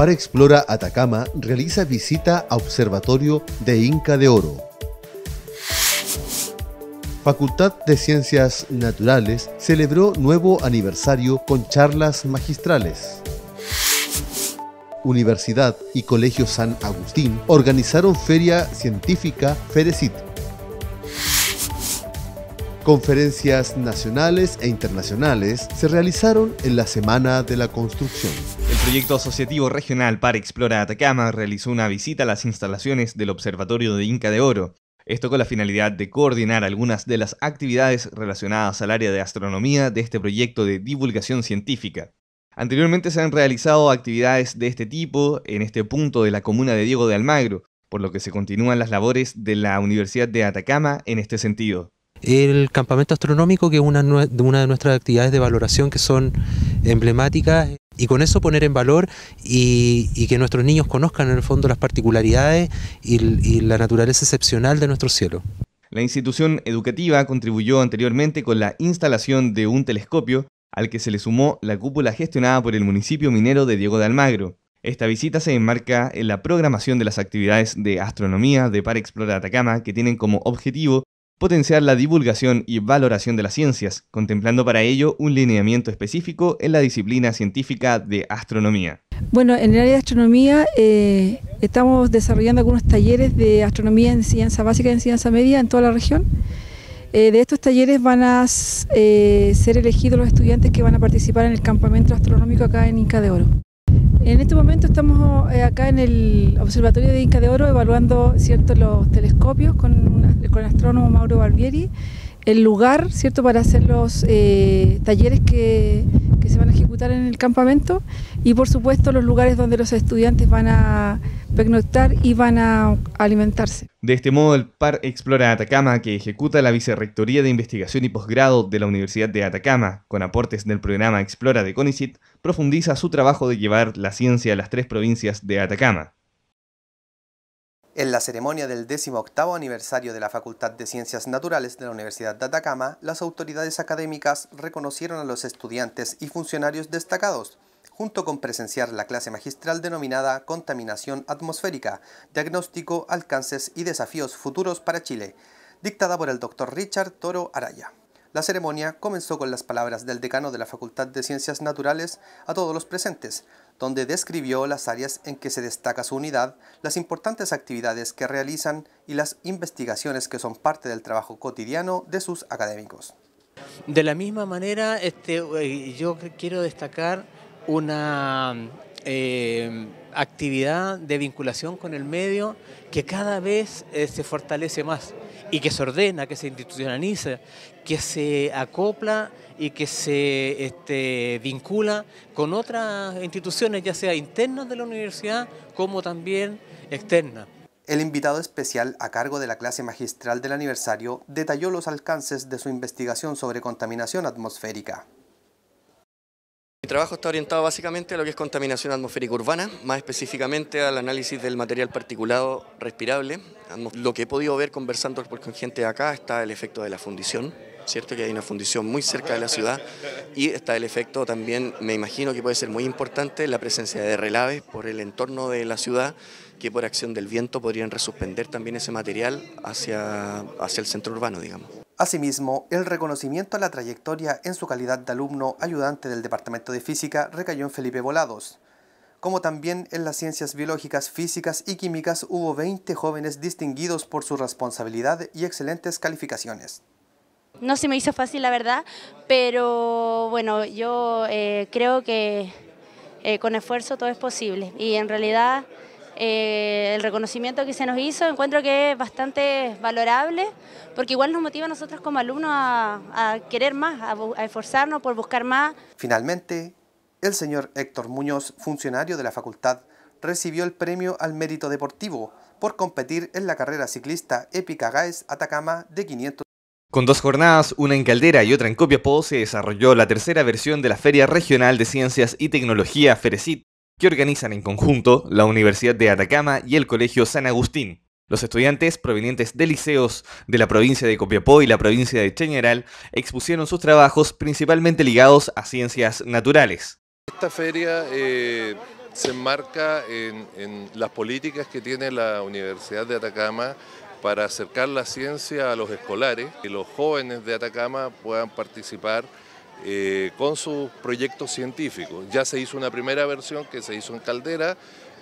para Explora Atacama realiza visita a Observatorio de Inca de Oro. Facultad de Ciencias Naturales celebró nuevo aniversario con charlas magistrales. Universidad y Colegio San Agustín organizaron Feria Científica Ferecit Conferencias nacionales e internacionales se realizaron en la Semana de la Construcción. El proyecto asociativo regional para Explora Atacama realizó una visita a las instalaciones del Observatorio de Inca de Oro. Esto con la finalidad de coordinar algunas de las actividades relacionadas al área de astronomía de este proyecto de divulgación científica. Anteriormente se han realizado actividades de este tipo en este punto de la comuna de Diego de Almagro, por lo que se continúan las labores de la Universidad de Atacama en este sentido el campamento astronómico, que es una, de nuestras actividades de valoración que son emblemáticas, y con eso poner en valor y, que nuestros niños conozcan en el fondo las particularidades y, la naturaleza excepcional de nuestro cielo. La institución educativa contribuyó anteriormente con la instalación de un telescopio al que se le sumó la cúpula gestionada por el municipio minero de Diego de Almagro. Esta visita se enmarca en la programación de las actividades de astronomía de Par Explorar Atacama que tienen como objetivo potenciar la divulgación y valoración de las ciencias, contemplando para ello un lineamiento específico en la disciplina científica de astronomía. Bueno, en el área de astronomía eh, estamos desarrollando algunos talleres de astronomía en ciencia básica y en ciencia media en toda la región. Eh, de estos talleres van a eh, ser elegidos los estudiantes que van a participar en el campamento astronómico acá en Inca de Oro. En este momento estamos eh, acá en el Observatorio de Inca de Oro evaluando ¿cierto? los telescopios con, el astrónomo Mauro Barbieri, el lugar ¿cierto? para hacer los eh, talleres que que se van a ejecutar en el campamento y por supuesto los lugares donde los estudiantes van a pernoctar y van a alimentarse. De este modo, el PAR Explora Atacama, que ejecuta la Vicerrectoría de Investigación y Posgrado de la Universidad de Atacama, con aportes del programa Explora de CONICIT, profundiza su trabajo de llevar la ciencia a las tres provincias de Atacama. En la ceremonia del 18 aniversario de la Facultad de Ciencias Naturales de la Universidad de Atacama, las autoridades académicas reconocieron a los estudiantes y funcionarios destacados, junto con presenciar la clase magistral denominada Contaminación Atmosférica, Diagnóstico, Alcances y Desafíos Futuros para Chile, dictada por el doctor Richard Toro Araya. La ceremonia comenzó con las palabras del decano de la Facultad de Ciencias Naturales a todos los presentes, donde describió las áreas en que se destaca su unidad, las importantes actividades que realizan y las investigaciones que son parte del trabajo cotidiano de sus académicos. De la misma manera, este, eh, yo quiero destacar una eh, actividad de vinculación con el medio que cada vez eh, se fortalece más y que se ordena, que se institucionaliza, que se acopla y que se este, vincula con otras instituciones, ya sea internas de la universidad como también externas. El invitado especial a cargo de la clase magistral del aniversario detalló los alcances de su investigación sobre contaminación atmosférica. Mi trabajo está orientado básicamente a lo que es contaminación atmosférica urbana, más específicamente al análisis del material particulado respirable. Lo que he podido ver conversando con gente de acá está el efecto de la fundición, ¿cierto? Que hay una fundición muy cerca de la ciudad y está el efecto también, me imagino que puede ser muy importante, la presencia de relaves por el entorno de la ciudad que por acción del viento podrían resuspender también ese material hacia, hacia el centro urbano, digamos. Asimismo, el reconocimiento a la trayectoria en su calidad de alumno ayudante del Departamento de Física recayó en Felipe Volados, como también en las ciencias biológicas, físicas y químicas hubo 20 jóvenes distinguidos por su responsabilidad y excelentes calificaciones no se me hizo fácil, la verdad, pero bueno, yo eh, creo que eh, con esfuerzo todo es posible y en realidad eh, el reconocimiento que se nos hizo encuentro que es bastante valorable porque igual nos motiva a nosotros como alumnos a, querer más, a, esforzarnos por buscar más. Finalmente, el señor Héctor Muñoz, funcionario de la facultad, recibió el premio al mérito deportivo por competir en la carrera ciclista épica GAES Atacama de 500 con dos jornadas, una en Caldera y otra en Copiapó, se desarrolló la tercera versión de la Feria Regional de Ciencias y Tecnología FERECIT, que organizan en conjunto la Universidad de Atacama y el Colegio San Agustín. Los estudiantes provenientes de liceos de la provincia de Copiapó y la provincia de Cheñeral, expusieron sus trabajos principalmente ligados a ciencias naturales. Esta feria eh, se enmarca en las políticas que tiene la Universidad de Atacama para acercar la ciencia a los escolares, que los jóvenes de Atacama puedan participar eh, con sus proyectos científicos. Ya se hizo una primera versión que se hizo en Caldera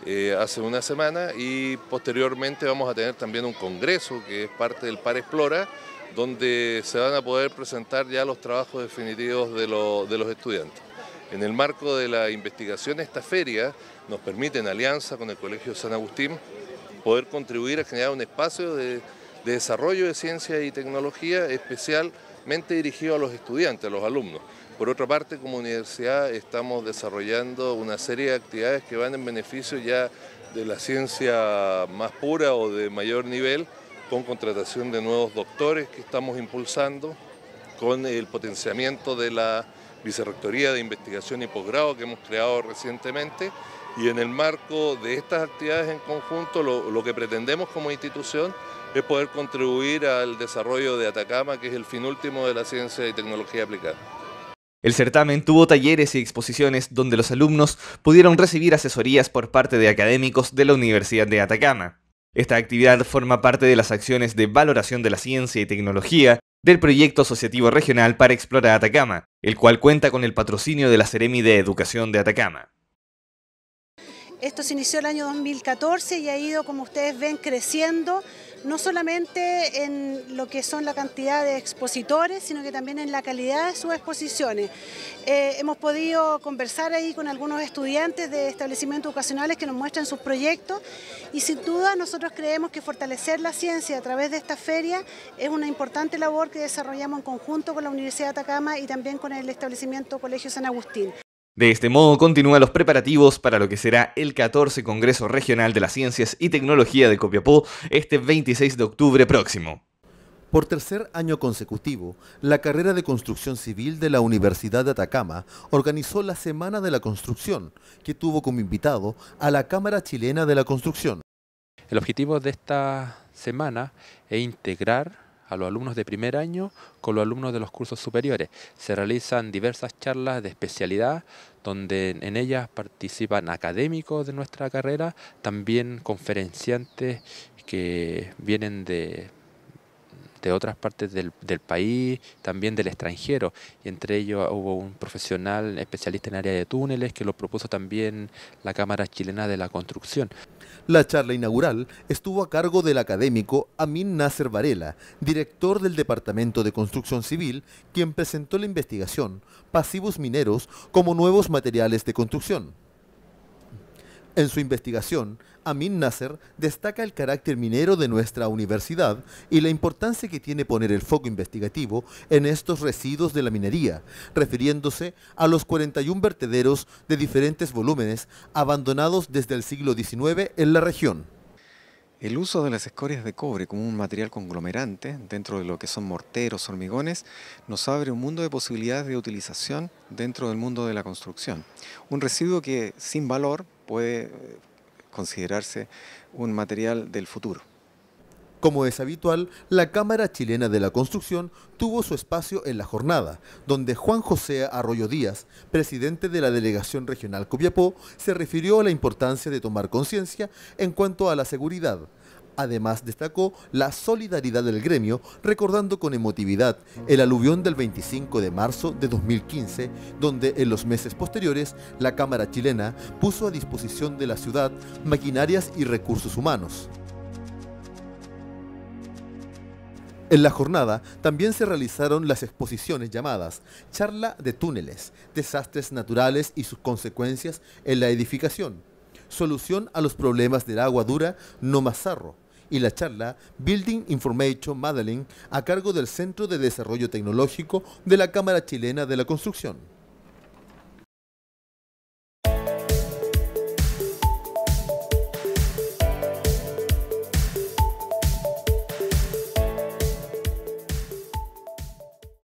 eh, hace una semana y posteriormente vamos a tener también un congreso que es parte del Par Explora, donde se van a poder presentar ya los trabajos definitivos de, de los estudiantes. En el marco de la investigación, esta feria nos permite en alianza con el Colegio San Agustín poder contribuir a generar un espacio de, de desarrollo de ciencia y tecnología especialmente dirigido a los estudiantes, a los alumnos. Por otra parte, como universidad estamos desarrollando una serie de actividades que van en beneficio ya de la ciencia más pura o de mayor nivel, con contratación de nuevos doctores que estamos impulsando, con el potenciamiento de la Vicerrectoría de Investigación y Posgrado que hemos creado recientemente y en el marco de estas actividades en conjunto lo, lo que pretendemos como institución es poder contribuir al desarrollo de Atacama, que es el fin último de la ciencia y tecnología aplicada. El certamen tuvo talleres y exposiciones donde los alumnos pudieron recibir asesorías por parte de académicos de la Universidad de Atacama. Esta actividad forma parte de las acciones de valoración de la ciencia y tecnología del proyecto asociativo regional para explorar Atacama, el cual cuenta con el patrocinio de la Ceremi de Educación de Atacama. Esto se inició el año 2014 y ha ido, como ustedes ven, creciendo no solamente en lo que son la cantidad de expositores, sino que también en la calidad de sus exposiciones. Eh, hemos podido conversar ahí con algunos estudiantes de establecimientos educacionales que nos muestran sus proyectos y sin duda nosotros creemos que fortalecer la ciencia a través de esta feria es una importante labor que desarrollamos en conjunto con la Universidad de Atacama y también con el establecimiento Colegio San Agustín. De este modo continúan los preparativos para lo que será el 14 Congreso Regional de las Ciencias y Tecnología de Copiapó este 26 de octubre próximo. Por tercer año consecutivo, la carrera de construcción civil de la Universidad de Atacama organizó la Semana de la Construcción, que tuvo como invitado a la Cámara Chilena de la Construcción. El objetivo de esta semana es integrar a los alumnos de primer año con los alumnos de los cursos superiores. Se realizan diversas charlas de especialidad donde en ellas participan académicos de nuestra carrera, también conferenciantes que vienen de de otras partes del, país, también del extranjero. Y entre ellos hubo un profesional especialista en área de túneles que lo propuso también la Cámara Chilena de la Construcción. La charla inaugural estuvo a cargo del académico Amin Nasser Varela, director del Departamento de Construcción Civil, quien presentó la investigación Pasivos Mineros como nuevos materiales de construcción. En su investigación, Amin Nasser destaca el carácter minero de nuestra universidad y la importancia que tiene poner el foco investigativo en estos residuos de la minería, refiriéndose a los 41 vertederos de diferentes volúmenes abandonados desde el siglo XIX en la región. El uso de las escorias de cobre como un material conglomerante dentro de lo que son morteros, hormigones, nos abre un mundo de posibilidades de utilización dentro del mundo de la construcción. Un residuo que sin valor puede eh, considerarse un material del futuro. Como es habitual, la Cámara Chilena de la Construcción tuvo su espacio en la jornada, donde Juan José Arroyo Díaz, presidente de la Delegación Regional Copiapó, se refirió a la importancia de tomar conciencia en cuanto a la seguridad Además destacó la solidaridad del gremio, recordando con emotividad el aluvión del 25 de marzo de 2015, donde en los meses posteriores la Cámara chilena puso a disposición de la ciudad maquinarias y recursos humanos. En la jornada también se realizaron las exposiciones llamadas Charla de Túneles, Desastres Naturales y sus consecuencias en la edificación, Solución a los problemas del agua dura, no más y la charla Building Information Modeling a cargo del Centro de Desarrollo Tecnológico de la Cámara Chilena de la Construcción.